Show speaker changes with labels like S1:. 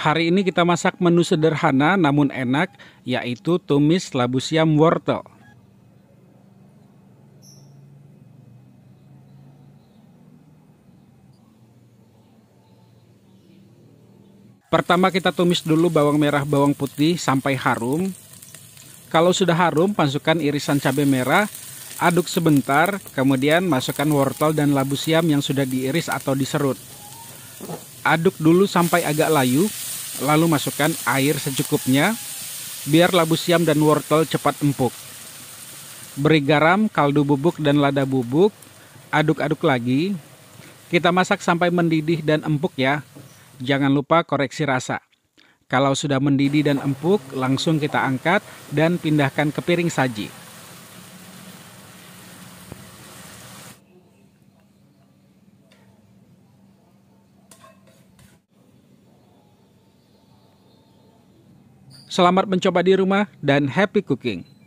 S1: Hari ini kita masak menu sederhana namun enak, yaitu tumis labu siam wortel. Pertama kita tumis dulu bawang merah, bawang putih sampai harum. Kalau sudah harum, masukkan irisan cabai merah, aduk sebentar, kemudian masukkan wortel dan labu siam yang sudah diiris atau diserut. Aduk dulu sampai agak layu, lalu masukkan air secukupnya biar labu siam dan wortel cepat empuk. Beri garam, kaldu bubuk, dan lada bubuk, aduk-aduk lagi. Kita masak sampai mendidih dan empuk ya. Jangan lupa koreksi rasa. Kalau sudah mendidih dan empuk, langsung kita angkat dan pindahkan ke piring saji.
S2: Selamat mencoba di rumah dan happy cooking!